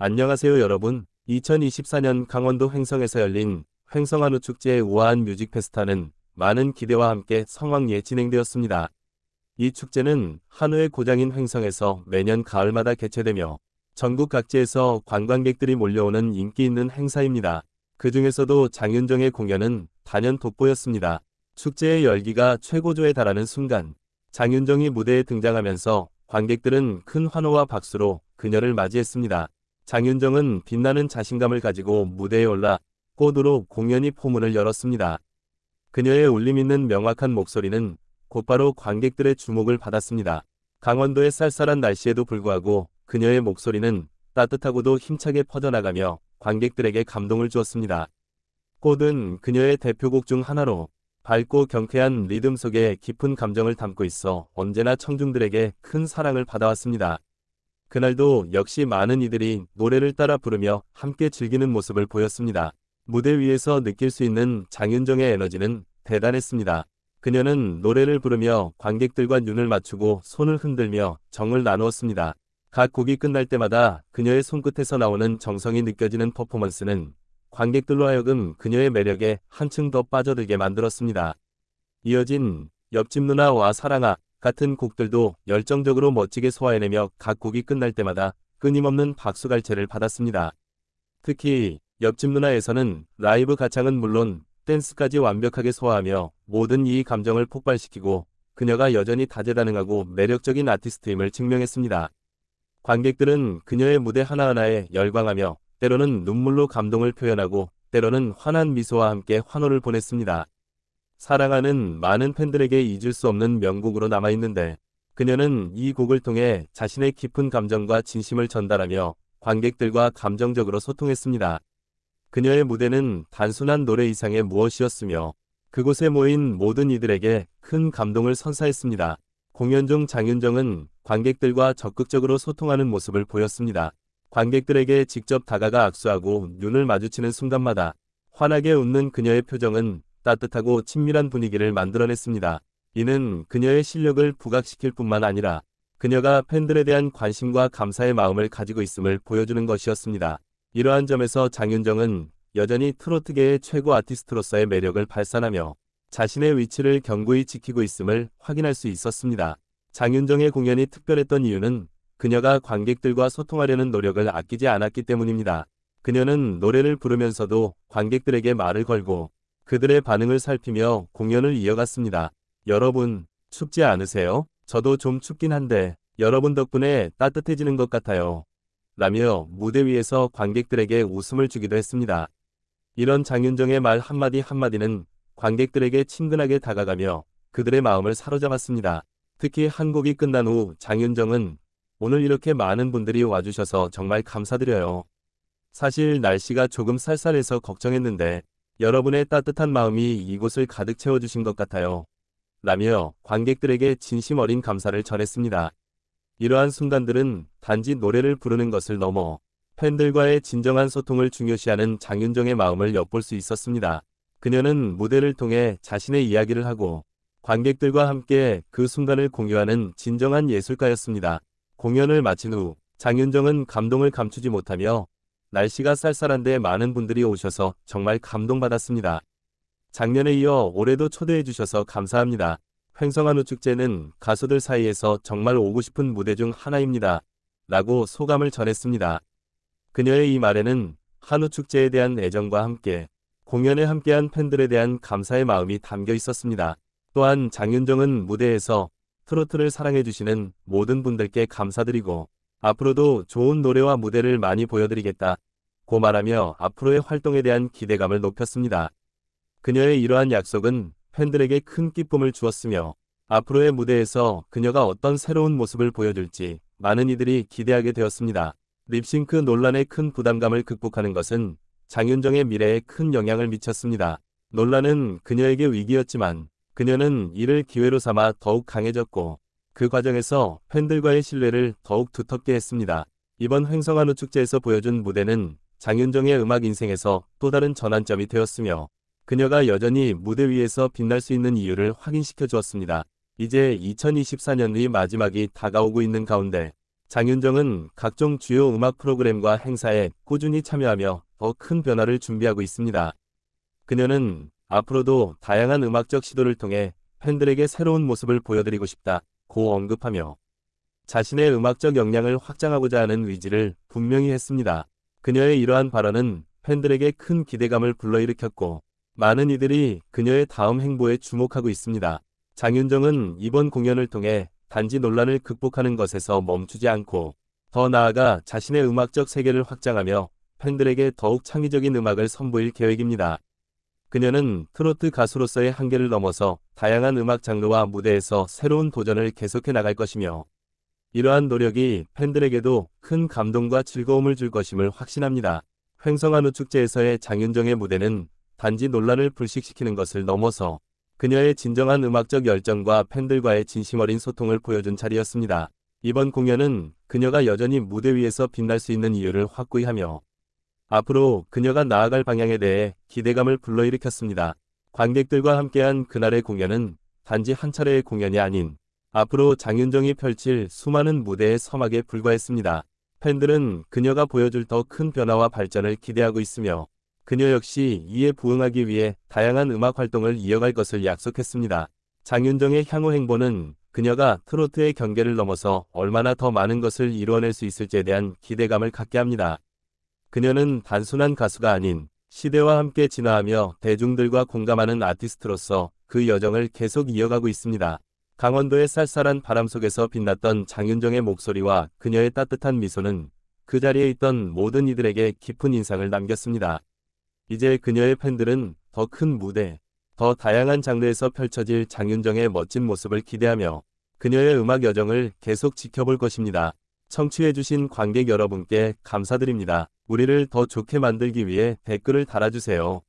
안녕하세요 여러분. 2024년 강원도 횡성에서 열린 횡성한우 축제의 우아한 뮤직 페스타는 많은 기대와 함께 성황리에 진행되었습니다. 이 축제는 한우의 고장인 횡성에서 매년 가을마다 개최되며 전국 각지에서 관광객들이 몰려오는 인기 있는 행사입니다. 그 중에서도 장윤정의 공연은 단연 돋보였습니다. 축제의 열기가 최고조에 달하는 순간 장윤정이 무대에 등장하면서 관객들은 큰 환호와 박수로 그녀를 맞이했습니다. 장윤정은 빛나는 자신감을 가지고 무대에 올라 꽃으로 공연이 포문을 열었습니다. 그녀의 울림 있는 명확한 목소리는 곧바로 관객들의 주목을 받았습니다. 강원도의 쌀쌀한 날씨에도 불구하고 그녀의 목소리는 따뜻하고도 힘차게 퍼져나가며 관객들에게 감동을 주었습니다. 꽃은 그녀의 대표곡 중 하나로 밝고 경쾌한 리듬 속에 깊은 감정을 담고 있어 언제나 청중들에게 큰 사랑을 받아왔습니다. 그날도 역시 많은 이들이 노래를 따라 부르며 함께 즐기는 모습을 보였습니다. 무대 위에서 느낄 수 있는 장윤정의 에너지는 대단했습니다. 그녀는 노래를 부르며 관객들과 눈을 맞추고 손을 흔들며 정을 나누었습니다. 각 곡이 끝날 때마다 그녀의 손끝에서 나오는 정성이 느껴지는 퍼포먼스는 관객들로 하여금 그녀의 매력에 한층 더 빠져들게 만들었습니다. 이어진 옆집 누나와 사랑아 같은 곡들도 열정적으로 멋지게 소화해내며 각 곡이 끝날 때마다 끊임없는 박수갈채를 받았습니다. 특히 옆집 누나에서는 라이브 가창은 물론 댄스까지 완벽하게 소화하며 모든 이 감정을 폭발시키고 그녀가 여전히 다재다능하고 매력적인 아티스트임을 증명했습니다. 관객들은 그녀의 무대 하나하나에 열광하며 때로는 눈물로 감동을 표현하고 때로는 환한 미소와 함께 환호를 보냈습니다. 사랑하는 많은 팬들에게 잊을 수 없는 명곡으로 남아있는데 그녀는 이 곡을 통해 자신의 깊은 감정과 진심을 전달하며 관객들과 감정적으로 소통했습니다. 그녀의 무대는 단순한 노래 이상의 무엇이었으며 그곳에 모인 모든 이들에게 큰 감동을 선사했습니다. 공연 중 장윤정은 관객들과 적극적으로 소통하는 모습을 보였습니다. 관객들에게 직접 다가가 악수하고 눈을 마주치는 순간마다 환하게 웃는 그녀의 표정은 따뜻하고 친밀한 분위기를 만들어냈습니다. 이는 그녀의 실력을 부각시킬 뿐만 아니라 그녀가 팬들에 대한 관심과 감사의 마음을 가지고 있음을 보여주는 것이었습니다. 이러한 점에서 장윤정은 여전히 트로트계의 최고 아티스트로서의 매력을 발산하며 자신의 위치를 견고히 지키고 있음을 확인할 수 있었습니다. 장윤정의 공연이 특별했던 이유는 그녀가 관객들과 소통하려는 노력을 아끼지 않았기 때문입니다. 그녀는 노래를 부르면서도 관객들에게 말을 걸고 그들의 반응을 살피며 공연을 이어갔습니다. 여러분, 춥지 않으세요? 저도 좀 춥긴 한데 여러분 덕분에 따뜻해지는 것 같아요. 라며 무대 위에서 관객들에게 웃음을 주기도 했습니다. 이런 장윤정의 말 한마디 한마디는 관객들에게 친근하게 다가가며 그들의 마음을 사로잡았습니다. 특히 한 곡이 끝난 후 장윤정은 오늘 이렇게 많은 분들이 와주셔서 정말 감사드려요. 사실 날씨가 조금 쌀쌀해서 걱정했는데 여러분의 따뜻한 마음이 이곳을 가득 채워주신 것 같아요. 라며 관객들에게 진심 어린 감사를 전했습니다. 이러한 순간들은 단지 노래를 부르는 것을 넘어 팬들과의 진정한 소통을 중요시하는 장윤정의 마음을 엿볼 수 있었습니다. 그녀는 무대를 통해 자신의 이야기를 하고 관객들과 함께 그 순간을 공유하는 진정한 예술가였습니다. 공연을 마친 후 장윤정은 감동을 감추지 못하며 날씨가 쌀쌀한데 많은 분들이 오셔서 정말 감동받았습니다. 작년에 이어 올해도 초대해 주셔서 감사합니다. 횡성한우 축제는 가수들 사이에서 정말 오고 싶은 무대 중 하나입니다. 라고 소감을 전했습니다. 그녀의 이 말에는 한우 축제에 대한 애정과 함께 공연에 함께한 팬들에 대한 감사의 마음이 담겨 있었습니다. 또한 장윤정은 무대에서 트로트를 사랑해주시는 모든 분들께 감사드리고 앞으로도 좋은 노래와 무대를 많이 보여드리겠다 고 말하며 앞으로의 활동에 대한 기대감을 높였습니다. 그녀의 이러한 약속은 팬들에게 큰 기쁨을 주었으며 앞으로의 무대에서 그녀가 어떤 새로운 모습을 보여줄지 많은 이들이 기대하게 되었습니다. 립싱크 논란의 큰 부담감을 극복하는 것은 장윤정의 미래에 큰 영향을 미쳤습니다. 논란은 그녀에게 위기였지만 그녀는 이를 기회로 삼아 더욱 강해졌고 그 과정에서 팬들과의 신뢰를 더욱 두텁게 했습니다. 이번 횡성한우 축제에서 보여준 무대는 장윤정의 음악 인생에서 또 다른 전환점이 되었으며 그녀가 여전히 무대 위에서 빛날 수 있는 이유를 확인시켜 주었습니다. 이제 2024년의 마지막이 다가오고 있는 가운데 장윤정은 각종 주요 음악 프로그램과 행사에 꾸준히 참여하며 더 큰 변화를 준비하고 있습니다. 그녀는 앞으로도 다양한 음악적 시도를 통해 팬들에게 새로운 모습을 보여드리고 싶다 고 언급하며 자신의 음악적 역량을 확장하고자 하는 의지를 분명히 했습니다. 그녀의 이러한 발언은 팬들에게 큰 기대감을 불러일으켰고 많은 이들이 그녀의 다음 행보에 주목하고 있습니다. 장윤정은 이번 공연을 통해 단지 논란을 극복하는 것에서 멈추지 않고 더 나아가 자신의 음악적 세계를 확장하며 팬들에게 더욱 창의적인 음악을 선보일 계획입니다. 그녀는 트로트 가수로서의 한계를 넘어서 다양한 음악 장르와 무대에서 새로운 도전을 계속해 나갈 것이며 이러한 노력이 팬들에게도 큰 감동과 즐거움을 줄 것임을 확신합니다. 횡성한우 축제에서의 장윤정의 무대는 단지 논란을 불식시키는 것을 넘어서 그녀의 진정한 음악적 열정과 팬들과의 진심 어린 소통을 보여준 자리였습니다. 이번 공연은 그녀가 여전히 무대 위에서 빛날 수 있는 이유를 확고히 하며 앞으로 그녀가 나아갈 방향에 대해 기대감을 불러일으켰습니다. 관객들과 함께한 그날의 공연은 단지 한 차례의 공연이 아닌 앞으로 장윤정이 펼칠 수많은 무대의 서막에 불과했습니다. 팬들은 그녀가 보여줄 더 큰 변화와 발전을 기대하고 있으며 그녀 역시 이에 부응하기 위해 다양한 음악 활동을 이어갈 것을 약속했습니다. 장윤정의 향후 행보는 그녀가 트로트의 경계를 넘어서 얼마나 더 많은 것을 이루어낼 수 있을지에 대한 기대감을 갖게 합니다. 그녀는 단순한 가수가 아닌 시대와 함께 진화하며 대중들과 공감하는 아티스트로서 그 여정을 계속 이어가고 있습니다. 강원도의 쌀쌀한 바람 속에서 빛났던 장윤정의 목소리와 그녀의 따뜻한 미소는 그 자리에 있던 모든 이들에게 깊은 인상을 남겼습니다. 이제 그녀의 팬들은 더 큰 무대, 더 다양한 장르에서 펼쳐질 장윤정의 멋진 모습을 기대하며 그녀의 음악 여정을 계속 지켜볼 것입니다. 청취해주신 관객 여러분께 감사드립니다. 우리를 더 좋게 만들기 위해 댓글을 달아주세요.